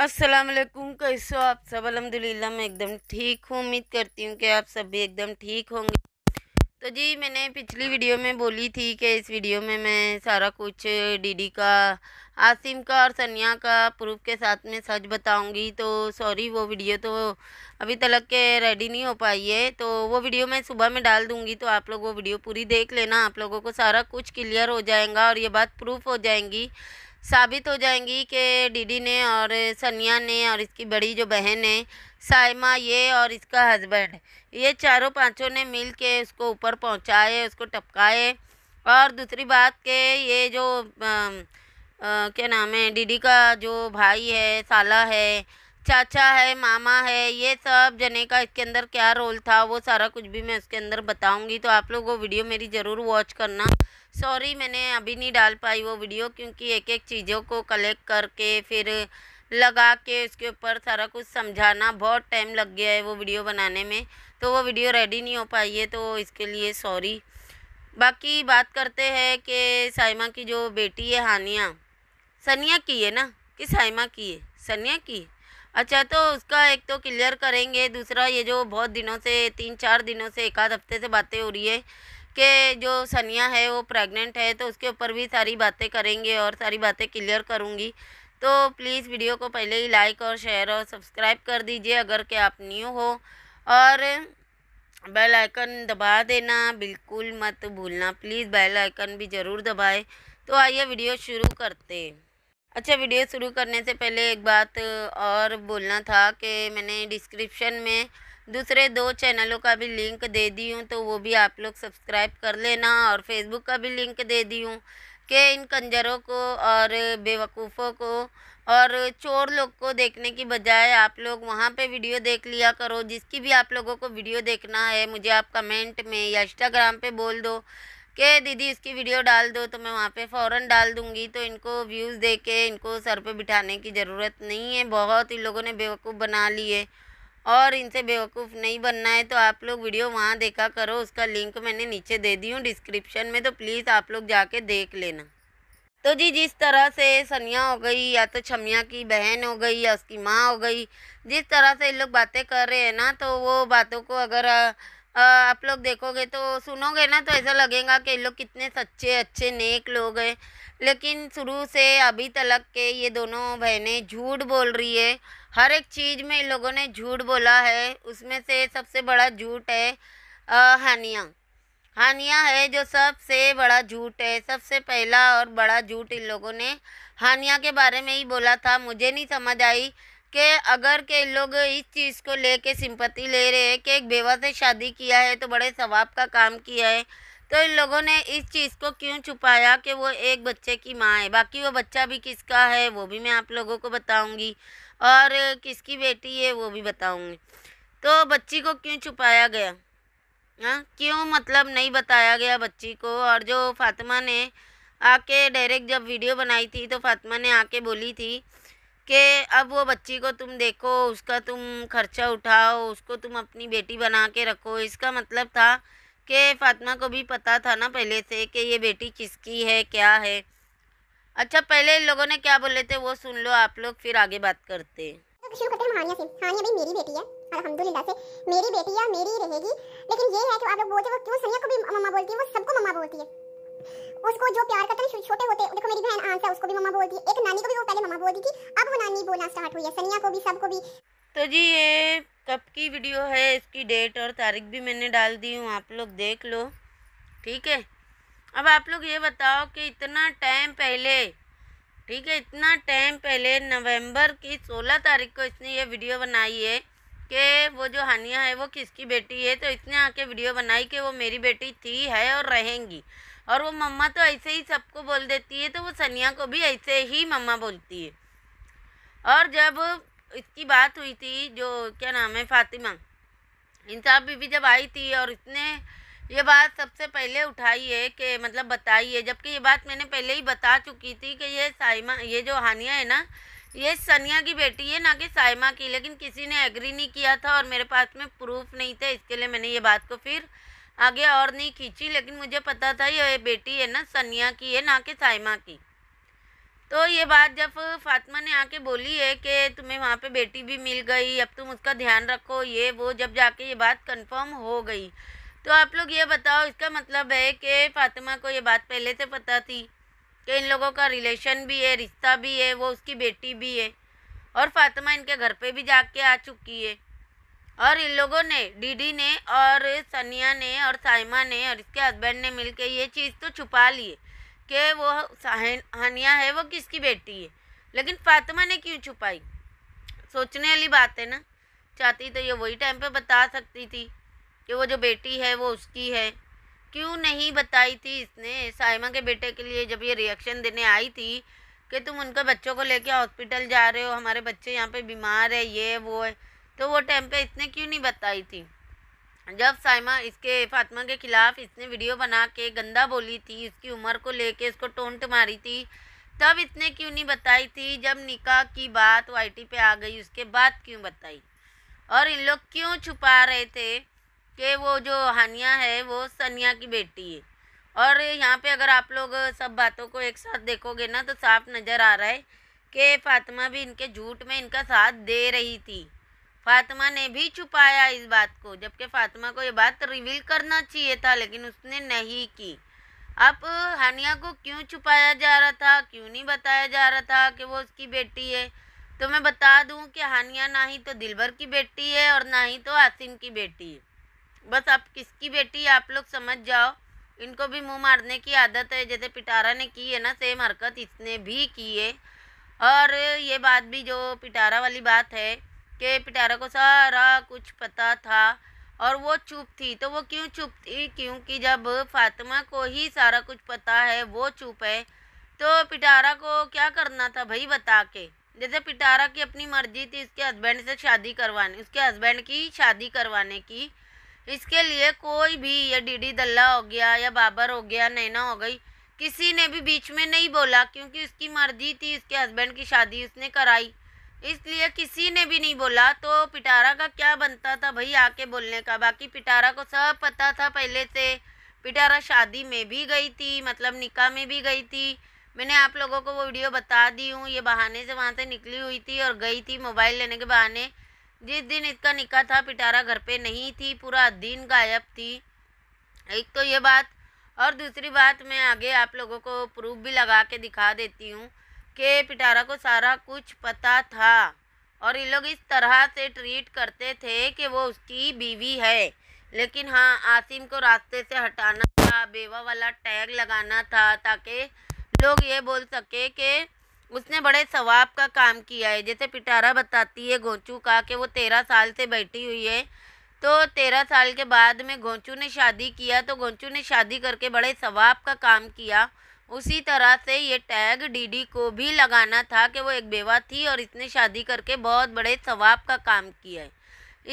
वालेकुम कैसे हो आप सब अलहमदिल्ला मैं एकदम ठीक हूँ उम्मीद करती हूँ कि आप सब भी एकदम ठीक होंगे तो जी मैंने पिछली वीडियो में बोली थी कि इस वीडियो में मैं सारा कुछ डीडी का आसिम का और सनिया का प्रूफ के साथ में सच बताऊंगी तो सॉरी वो वीडियो तो अभी तक के रेडी नहीं हो पाई है तो वो वीडियो मैं सुबह में डाल दूंगी तो आप लोग वो वीडियो पूरी देख लेना आप लोगों को सारा कुछ क्लियर हो जाएगा और ये बात प्रूफ हो जाएंगी साबित हो जाएंगी कि डीडी ने और सनिया ने और इसकी बड़ी जो बहन है साइमा ये और इसका हस्बैंड ये चारों पांचों ने मिल के उसको ऊपर पहुंचाए उसको टपकाए और दूसरी बात के ये जो आ, आ, क्या नाम है डीडी का जो भाई है साला है चाचा है मामा है ये सब जने का इसके अंदर क्या रोल था वो सारा कुछ भी मैं उसके अंदर बताऊंगी तो आप लोग वो वीडियो मेरी ज़रूर वॉच करना सॉरी मैंने अभी नहीं डाल पाई वो वीडियो क्योंकि एक एक चीज़ों को कलेक्ट करके फिर लगा के उसके ऊपर सारा कुछ समझाना बहुत टाइम लग गया है वो वीडियो बनाने में तो वो वीडियो रेडी नहीं हो पाई है तो इसके लिए सॉरी बाकी बात करते हैं कि साइमा की जो बेटी है हानिया सनिया की है ना कि साइमा की है सनिया की है अच्छा तो उसका एक तो क्लियर करेंगे दूसरा ये जो बहुत दिनों से तीन चार दिनों से एक आध हफ्ते से बातें हो रही है कि जो सनिया है वो प्रेग्नेंट है तो उसके ऊपर भी सारी बातें करेंगे और सारी बातें क्लियर करूँगी तो प्लीज़ वीडियो को पहले ही लाइक और शेयर और सब्सक्राइब कर दीजिए अगर के आप न्यू हो और बेल आइकन दबा देना बिल्कुल मत भूलना प्लीज़ बेल आइकन भी ज़रूर दबाएं तो आइए वीडियो शुरू करते हैं अच्छा वीडियो शुरू करने से पहले एक बात और बोलना था कि मैंने डिस्क्रिप्शन में दूसरे दो चैनलों का भी लिंक दे दी हूँ तो वो भी आप लोग सब्सक्राइब कर लेना और फेसबुक का भी लिंक दे दी हूँ कि इन कंजरों को और बेवकूफ़ों को और चोर लोग को देखने की बजाय आप लोग वहाँ पे वीडियो देख लिया करो जिसकी भी आप लोगों को वीडियो देखना है मुझे आप कमेंट में या इंस्टाग्राम पे बोल दो कि दीदी इसकी वीडियो डाल दो तो मैं वहाँ पे फ़ौरन डाल दूँगी तो इनको व्यूज़ दे के इनको सर पे बिठाने की ज़रूरत नहीं है बहुत इन लोगों ने बेवकूफ़ बना लिए और इनसे बेवकूफ़ नहीं बनना है तो आप लोग वीडियो वहाँ देखा करो उसका लिंक मैंने नीचे दे दी हूँ डिस्क्रिप्शन में तो प्लीज़ आप लोग जाके देख लेना तो जी जिस तरह से सनिया हो गई या तो छमिया की बहन हो गई या उसकी माँ हो गई जिस तरह से इन लोग बातें कर रहे हैं ना तो वो बातों को अगर आप लोग देखोगे तो सुनोगे ना तो ऐसा लगेगा कि लोग कितने सच्चे अच्छे नेक लोग हैं लेकिन शुरू से अभी तलक के ये दोनों बहनें झूठ बोल रही है हर एक चीज़ में इन लोगों ने झूठ बोला है उसमें से सबसे बड़ा झूठ है हानिया हानिया है जो सबसे बड़ा झूठ है सबसे पहला और बड़ा झूठ इन लोगों ने हानिया के बारे में ही बोला था मुझे नहीं समझ आई कि अगर के लोग इस चीज़ को लेके सिंपत्ति ले रहे हैं कि एक बेवा से शादी किया है तो बड़े सवाब का काम किया है तो इन लोगों ने इस चीज़ को क्यों छुपाया कि वो एक बच्चे की माँ है बाकी वो बच्चा भी किसका है वो भी मैं आप लोगों को बताऊंगी और किसकी बेटी है वो भी बताऊंगी तो बच्ची को क्यों छुपाया गया हाँ क्यों मतलब नहीं बताया गया बच्ची को और जो फातिमा ने आके डायरेक्ट जब वीडियो बनाई थी तो फातिमा ने आके बोली थी कि अब वो बच्ची को तुम देखो उसका तुम खर्चा उठाओ उसको तुम अपनी बेटी बना के रखो इसका मतलब था कि फातिमा को भी पता था ना पहले से कि ये बेटी किसकी है क्या है अच्छा पहले इन लोगों ने क्या बोले थे वो सुन लो आप लोग फिर आगे बात करते शुरू करते हैं हानिया से हानिया भाई मेरी बेटी है से मेरी बेटी मेरी रहेगी लेकिन ये है कि आप लोग बोलते हो क्यों सनिया को भी मम्मा बोलती है वो सबको मम्मा बोलती है उसको जो प्यार करता है छोटे होते देखो मेरी बहन आंस है उसको भी मम्मा बोलती है एक नानी को भी वो पहले मम्मा बोलती थी अब वो नानी बोलना स्टार्ट हुई है सनिया को भी सबको भी तो जी ये कब की वीडियो है इसकी डेट और तारीख भी मैंने डाल दी हूँ आप लोग देख लो ठीक है अब आप लोग ये बताओ कि इतना टाइम पहले ठीक है इतना टाइम पहले नवंबर की सोलह तारीख को इसने ये वीडियो बनाई है कि वो जो हानिया है वो किसकी बेटी है तो इसने आके वीडियो बनाई कि वो मेरी बेटी थी है और रहेंगी और वो मम्मा तो ऐसे ही सबको बोल देती है तो वो सनिया को भी ऐसे ही मम्मा बोलती है और जब इसकी बात हुई थी जो क्या नाम है फातिमा इंसाफ बीबी जब आई थी और इसने ये बात सबसे पहले उठाई है कि मतलब बताई है जबकि ये बात मैंने पहले ही बता चुकी थी कि ये साइमा ये जो हानिया है ना ये सनिया की बेटी है ना कि साइमा की लेकिन किसी ने एग्री नहीं किया था और मेरे पास में प्रूफ नहीं थे इसके लिए मैंने ये बात को फिर आगे और नहीं खींची लेकिन मुझे पता था ये बेटी है ना सनिया की है ना कि साइमा की तो ये बात जब फातिमा ने आके बोली है कि तुम्हें वहाँ पे बेटी भी मिल गई अब तुम उसका ध्यान रखो ये वो जब जाके ये बात कंफर्म हो गई तो आप लोग ये बताओ इसका मतलब है कि फातिमा को ये बात पहले से पता थी कि इन लोगों का रिलेशन भी है रिश्ता भी है वो उसकी बेटी भी है और फातिमा इनके घर पे भी जाके आ चुकी है और इन लोगों ने डीडी ने और सनिया ने और साइमा ने और इसके हस्बैंड ने मिलके ये चीज़ तो छुपा लिए कि वो हनिया है वो किसकी बेटी है लेकिन फातिमा ने क्यों छुपाई सोचने वाली बात है ना चाहती तो ये वही टाइम पे बता सकती थी कि वो जो बेटी है वो उसकी है क्यों नहीं बताई थी इसने साइमा के बेटे के लिए जब ये रिएक्शन देने आई थी कि तुम उनके बच्चों को लेके हॉस्पिटल जा रहे हो हमारे बच्चे यहाँ पे बीमार है ये वो है तो वो टाइम पे इसने क्यों नहीं बताई थी जब साइमा इसके फातिमा के ख़िलाफ़ इसने वीडियो बना के गंदा बोली थी इसकी उम्र को लेके इसको टोंट मारी थी तब इसने क्यों नहीं बताई थी जब निका की बात वाईटी पे आ गई उसके बाद क्यों बताई और इन लोग क्यों छुपा रहे थे कि वो जो हानिया है वो सनिया की बेटी है और यहाँ पे अगर आप लोग सब बातों को एक साथ देखोगे ना तो साफ नज़र आ रहा है कि फातिमा भी इनके झूठ में इनका साथ दे रही थी फातिमा ने भी छुपाया इस बात को जबकि फातिमा को ये बात रिवील करना चाहिए था लेकिन उसने नहीं की अब हानिया को क्यों छुपाया जा रहा था क्यों नहीं बताया जा रहा था कि वो उसकी बेटी है तो मैं बता दूं कि हानिया ना ही तो दिलबर की बेटी है और ना ही तो आसिम की बेटी है बस आप किसकी बेटी आप लोग समझ जाओ इनको भी मुंह मारने की आदत है जैसे पिटारा ने की है ना सेम हरकत इसने भी की है और ये बात भी जो पिटारा वाली बात है कि पिटारा को सारा कुछ पता था और वो चुप थी तो वो क्यों चुप थी क्योंकि जब फातिमा को ही सारा कुछ पता है वो चुप है तो पिटारा को क्या करना था भाई बता के जैसे पिटारा की अपनी मर्जी थी इसके हस्बैंड से शादी करवाने उसके हस्बैंड की शादी करवाने की इसके लिए कोई भी या डीडी दल्ला हो गया या बाबर हो गया नैना हो गई किसी ने भी बीच में नहीं बोला क्योंकि उसकी मर्जी थी उसके हस्बैंड की शादी उसने कराई इसलिए किसी ने भी नहीं बोला तो पिटारा का क्या बनता था भाई आके बोलने का बाकी पिटारा को सब पता था पहले से पिटारा शादी में भी गई थी मतलब निकाह में भी गई थी मैंने आप लोगों को वो वीडियो बता दी हूँ ये बहाने से वहाँ से निकली हुई थी और गई थी मोबाइल लेने के बहाने जिस दिन इसका निकाह था पिटारा घर पे नहीं थी पूरा दिन गायब थी एक तो ये बात और दूसरी बात मैं आगे आप लोगों को प्रूफ भी लगा के दिखा देती हूँ के पिटारा को सारा कुछ पता था और ये लोग इस तरह से ट्रीट करते थे कि वो उसकी बीवी है लेकिन हाँ आसिम को रास्ते से हटाना था बेवा वाला टैग लगाना था ताकि लोग ये बोल सके कि उसने बड़े सवाब का काम किया है जैसे पिटारा बताती है गोंचू का कि वो तेरह साल से बैठी हुई है तो तेरह साल के बाद में गोंचू ने शादी किया तो गोंचू ने शादी करके बड़े सवाब का काम किया उसी तरह से ये टैग डीडी को भी लगाना था कि वो एक बेवा थी और इसने शादी करके बहुत बड़े सवाब का काम किया है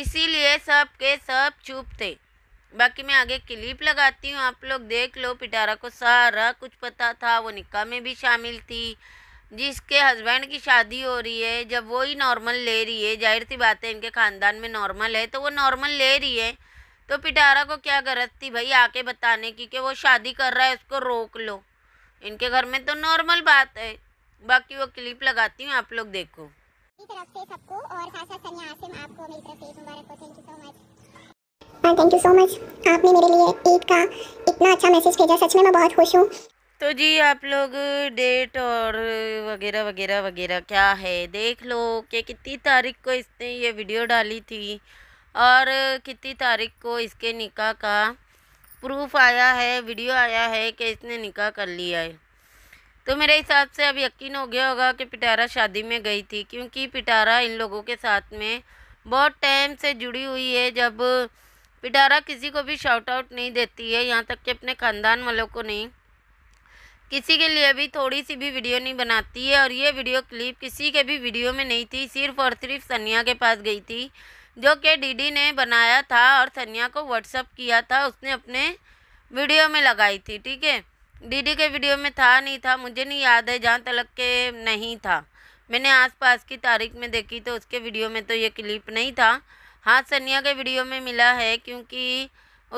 इसीलिए सब के सब चुप थे बाकी मैं आगे क्लिप लगाती हूँ आप लोग देख लो पिटारा को सारा कुछ पता था वो निका में भी शामिल थी जिसके हस्बैंड की शादी हो रही है जब वो ही नॉर्मल ले रही है जाहिर सी बात है इनके ख़ानदान में नॉर्मल है तो वो नॉर्मल ले रही है तो पिटारा को क्या गरज थी भाई आके बताने की कि वो शादी कर रहा है उसको रोक लो इनके घर में तो नॉर्मल बात है बाकी वो क्लिप लगाती हूँ आप लोग देखो थैंक यू सो मच आपने मेरे लिए ईद का इतना अच्छा मैसेज भेजा सच में मैं बहुत खुश हूँ तो जी आप लोग डेट और वगैरह वगैरह वगैरह क्या है देख लो कि कितनी तारीख को इसने ये वीडियो डाली थी और कितनी तारीख को इसके निकाह का प्रूफ आया है वीडियो आया है कि इसने निकाह कर लिया है तो मेरे हिसाब से अब यकीन हो गया होगा कि पिटारा शादी में गई थी क्योंकि पिटारा इन लोगों के साथ में बहुत टाइम से जुड़ी हुई है जब पिटारा किसी को भी शॉर्ट आउट नहीं देती है यहाँ तक कि अपने ख़ानदान वालों को नहीं किसी के लिए भी थोड़ी सी भी वीडियो नहीं बनाती है और ये वीडियो क्लिप किसी के भी वीडियो में नहीं थी सिर्फ और सिर्फ सनिया के पास गई थी जो कि डीडी ने बनाया था और सनिया को व्हाट्सअप किया था उसने अपने वीडियो में लगाई थी ठीक है डीडी के वीडियो में था नहीं था मुझे नहीं याद है जहाँ तलक के नहीं था मैंने आसपास की तारीख में देखी तो उसके वीडियो में तो ये क्लिप नहीं था हाँ सनिया के वीडियो में मिला है क्योंकि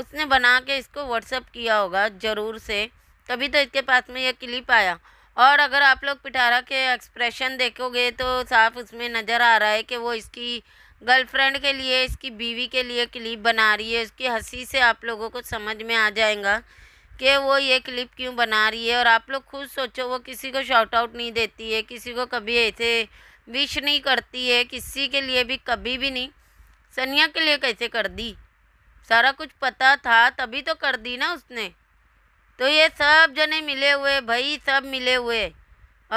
उसने बना के इसको व्हाट्सअप किया होगा ज़रूर से तभी तो इसके पास में यह क्लिप आया और अगर आप लोग पिटारा के एक्सप्रेशन देखोगे तो साफ उसमें नज़र आ रहा है कि वो इसकी गर्लफ्रेंड के लिए इसकी बीवी के लिए क्लिप बना रही है इसकी हंसी से आप लोगों को समझ में आ जाएगा कि वो ये क्लिप क्यों बना रही है और आप लोग खुद सोचो वो किसी को शॉर्ट आउट नहीं देती है किसी को कभी ऐसे विश नहीं करती है किसी के लिए भी कभी भी नहीं सनिया के लिए कैसे कर दी सारा कुछ पता था तभी तो कर दी ना उसने तो ये सब जने मिले हुए भाई सब मिले हुए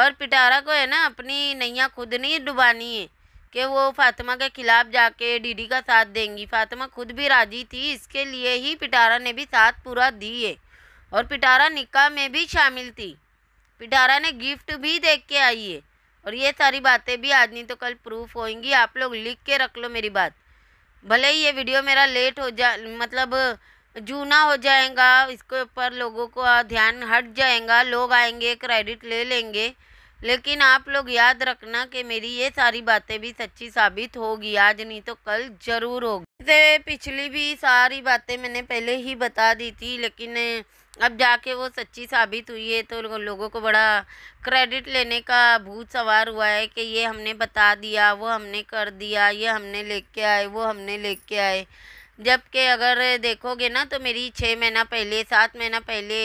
और पिटारा को है ना अपनी नैया खुद नहीं डुबानी है कि वो फातिमा के ख़िलाफ़ जाके डीडी का साथ देंगी फातिमा खुद भी राजी थी इसके लिए ही पिटारा ने भी साथ पूरा दिए और पिटारा निका में भी शामिल थी पिटारा ने गिफ्ट भी देख के आई है और ये सारी बातें भी आज नहीं तो कल प्रूफ होएंगी आप लोग लिख के रख लो मेरी बात भले ही ये वीडियो मेरा लेट हो जा मतलब जूना हो जाएगा इसके ऊपर लोगों को ध्यान हट जाएगा लोग आएंगे क्रेडिट ले लेंगे लेकिन आप लोग याद रखना कि मेरी ये सारी बातें भी सच्ची साबित होगी आज नहीं तो कल ज़रूर होगी जैसे पिछली भी सारी बातें मैंने पहले ही बता दी थी लेकिन अब जाके वो सच्ची साबित हुई है तो लोगों को बड़ा क्रेडिट लेने का भूत सवार हुआ है कि ये हमने बता दिया वो हमने कर दिया ये हमने लेके आए वो हमने लेके आए जबकि अगर देखोगे ना तो मेरी छः महीना पहले सात महीना पहले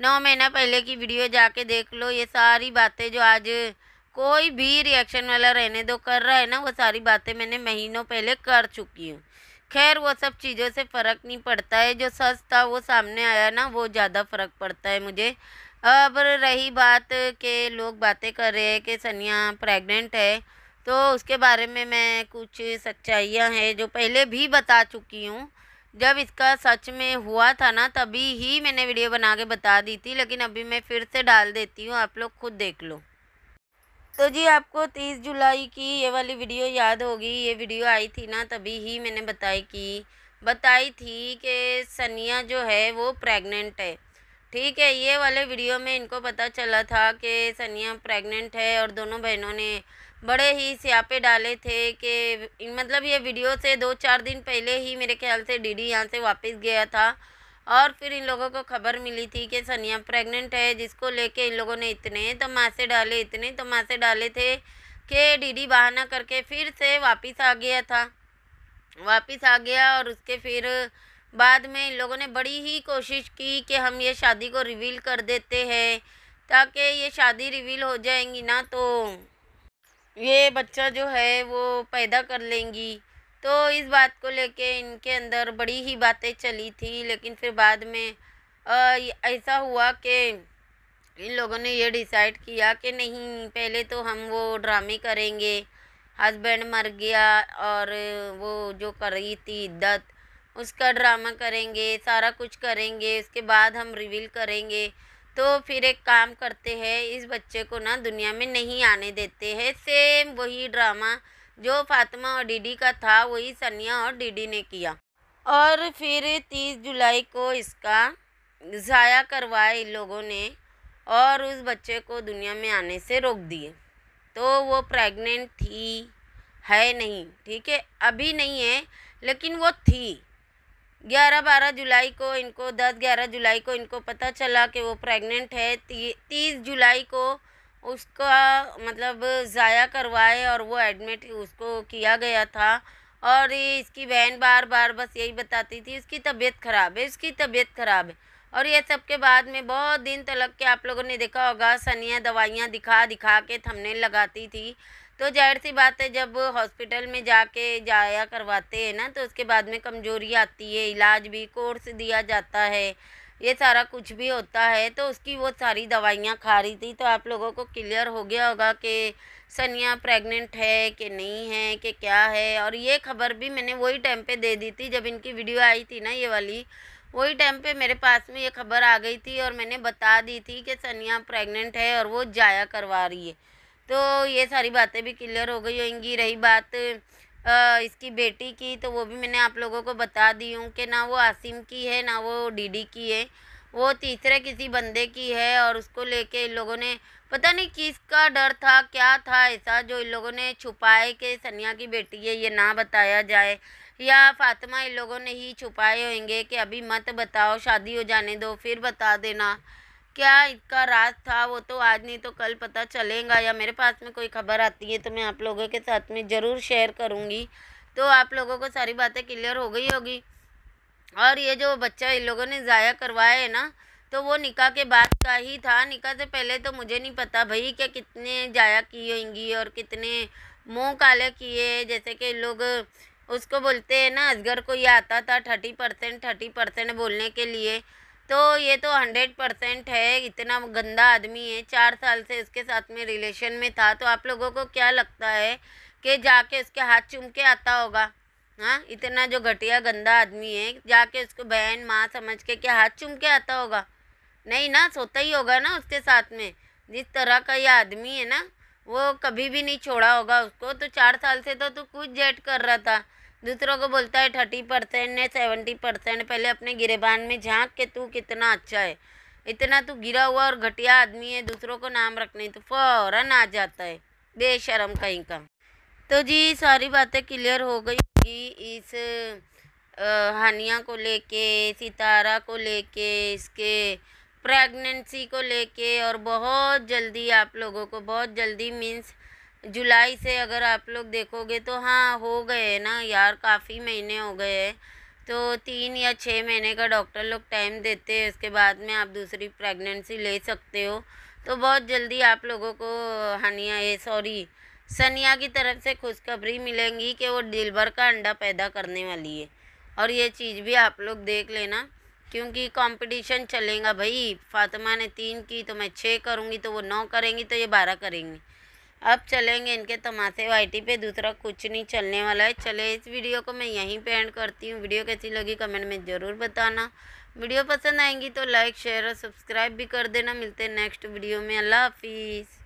नौ महीना पहले की वीडियो जाके देख लो ये सारी बातें जो आज कोई भी रिएक्शन वाला रहने दो कर रहा है ना वो सारी बातें मैंने महीनों पहले कर चुकी हूँ खैर वो सब चीज़ों से फ़र्क नहीं पड़ता है जो सच था वो सामने आया ना वो ज़्यादा फ़र्क पड़ता है मुझे अब रही बात के लोग बातें कर रहे हैं कि सनिया प्रेग्नेंट है तो उसके बारे में मैं कुछ सच्चाइयाँ हैं जो पहले भी बता चुकी हूँ जब इसका सच में हुआ था ना तभी ही मैंने वीडियो बना के बता दी थी लेकिन अभी मैं फिर से डाल देती हूँ आप लोग खुद देख लो तो जी आपको 30 जुलाई की ये वाली वीडियो याद होगी ये वीडियो आई थी ना तभी ही मैंने बताई कि बताई थी कि सनिया जो है वो प्रेग्नेंट है ठीक है ये वाले वीडियो में इनको पता चला था कि सनिया प्रेग्नेंट है और दोनों बहनों ने बड़े ही स्यापे डाले थे कि मतलब ये वीडियो से दो चार दिन पहले ही मेरे ख्याल से डीडी यहाँ से वापस गया था और फिर इन लोगों को खबर मिली थी कि सनिया प्रेग्नेंट है जिसको लेके इन लोगों ने इतने तमाशे डाले इतने तमाशे डाले थे कि डीडी बहाना करके फिर से वापस आ गया था वापस आ गया और उसके फिर बाद में इन लोगों ने बड़ी ही कोशिश की कि हम ये शादी को रिवील कर देते हैं ताकि ये शादी रिवील हो जाएंगी ना तो ये बच्चा जो है वो पैदा कर लेंगी तो इस बात को लेके इनके अंदर बड़ी ही बातें चली थी लेकिन फिर बाद में ऐसा हुआ कि इन लोगों ने ये डिसाइड किया कि नहीं पहले तो हम वो ड्रामे करेंगे हस्बैंड मर गया और वो जो कर रही थी इद्दत उसका ड्रामा करेंगे सारा कुछ करेंगे उसके बाद हम रिवील करेंगे तो फिर एक काम करते हैं इस बच्चे को ना दुनिया में नहीं आने देते हैं सेम वही ड्रामा जो फातिमा और डीडी का था वही सनिया और डीडी ने किया और फिर तीस जुलाई को इसका ज़ाया करवाया इन लोगों ने और उस बच्चे को दुनिया में आने से रोक दिए तो वो प्रेग्नेंट थी है नहीं ठीक है अभी नहीं है लेकिन वो थी ग्यारह बारह जुलाई को इनको दस ग्यारह जुलाई को इनको पता चला कि वो प्रेग्नेंट है ती, तीस जुलाई को उसका मतलब ज़ाया करवाए और वो एडमिट उसको किया गया था और ये इसकी बहन बार बार बस यही बताती थी उसकी तबीयत ख़राब है उसकी तबीयत ख़राब है और ये सब के बाद में बहुत दिन तलक के आप लोगों ने देखा होगा सनिया दवाइयाँ दिखा दिखा के थमने लगाती थी तो जाहिर सी बात है जब हॉस्पिटल में जाके जाया करवाते हैं ना तो उसके बाद में कमज़ोरी आती है इलाज भी कोर्स दिया जाता है ये सारा कुछ भी होता है तो उसकी वो सारी दवाइयाँ खा रही थी तो आप लोगों को क्लियर हो गया होगा कि सनिया प्रेग्नेंट है कि नहीं है कि क्या है और ये खबर भी मैंने वही टाइम पे दे दी थी जब इनकी वीडियो आई थी ना ये वाली वही टाइम पे मेरे पास में ये खबर आ गई थी और मैंने बता दी थी कि सनिया प्रेग्नेंट है और वो जाया करवा रही है तो ये सारी बातें भी क्लियर हो गई होंगी रही बात आ, इसकी बेटी की तो वो भी मैंने आप लोगों को बता दी हूँ कि ना वो आसिम की है ना वो डीडी की है वो तीसरे किसी बंदे की है और उसको लेके इन लोगों ने पता नहीं किसका डर था क्या था ऐसा जो इन लोगों ने छुपाए कि सनिया की बेटी है ये ना बताया जाए या फातिमा इन लोगों ने ही छुपाए होंगे कि अभी मत बताओ शादी हो जाने दो फिर बता देना क्या इसका राज था वो तो आज नहीं तो कल पता चलेगा या मेरे पास में कोई खबर आती है तो मैं आप लोगों के साथ में ज़रूर शेयर करूँगी तो आप लोगों को सारी बातें क्लियर हो गई होगी और ये जो बच्चा इन लोगों ने ज़ाया करवाया है ना तो वो निका के बाद का ही था निका से पहले तो मुझे नहीं पता भाई क्या कितने जाया की होंगी और कितने मुँह काले किए जैसे कि लोग उसको बोलते हैं ना असगर को ये आता था थर्टी परसेंट थर्टी परसेंट बोलने के लिए तो ये तो हंड्रेड परसेंट है इतना गंदा आदमी है चार साल से इसके साथ में रिलेशन में था तो आप लोगों को क्या लगता है कि जाके उसके हाथ चूम के आता होगा हाँ इतना जो घटिया गंदा आदमी है जाके उसको बहन माँ समझ के क्या हाथ चूम के आता होगा नहीं ना सोता ही होगा ना उसके साथ में जिस तरह का ये आदमी है ना वो कभी भी नहीं छोड़ा होगा उसको तो चार साल से तो तू कुछ जेट कर रहा था दूसरों को बोलता है थर्टी परसेंट है सेवेंटी परसेंट पहले अपने गिरेबान में झांक के तू कितना अच्छा है इतना तू गिरा हुआ और घटिया आदमी है दूसरों को नाम रखने तो फौरन आ जाता है बेशरम कहीं का तो जी सारी बातें क्लियर हो गई कि इस हानिया को लेके सितारा को लेके इसके प्रेगनेंसी को लेके और बहुत जल्दी आप लोगों को बहुत जल्दी मीन्स जुलाई से अगर आप लोग देखोगे तो हाँ हो गए ना यार काफ़ी महीने हो गए तो तीन या छः महीने का डॉक्टर लोग टाइम देते हैं उसके बाद में आप दूसरी प्रेगनेंसी ले सकते हो तो बहुत जल्दी आप लोगों को हनिया ये सॉरी सनिया की तरफ से खुशखबरी मिलेंगी कि वो दिलबर का अंडा पैदा करने वाली है और ये चीज़ भी आप लोग देख लेना क्योंकि कंपटीशन चलेगा भाई फातिमा ने तीन की तो मैं छः करूँगी तो वो नौ करेंगी तो ये बारह करेंगी अब चलेंगे इनके तमाशे वाइटी पे दूसरा कुछ नहीं चलने वाला है चले इस वीडियो को मैं यहीं पे एंड करती हूँ वीडियो कैसी लगी कमेंट में ज़रूर बताना वीडियो पसंद आएंगी तो लाइक शेयर और सब्सक्राइब भी कर देना मिलते हैं नेक्स्ट वीडियो में अल्लाह हाफिज़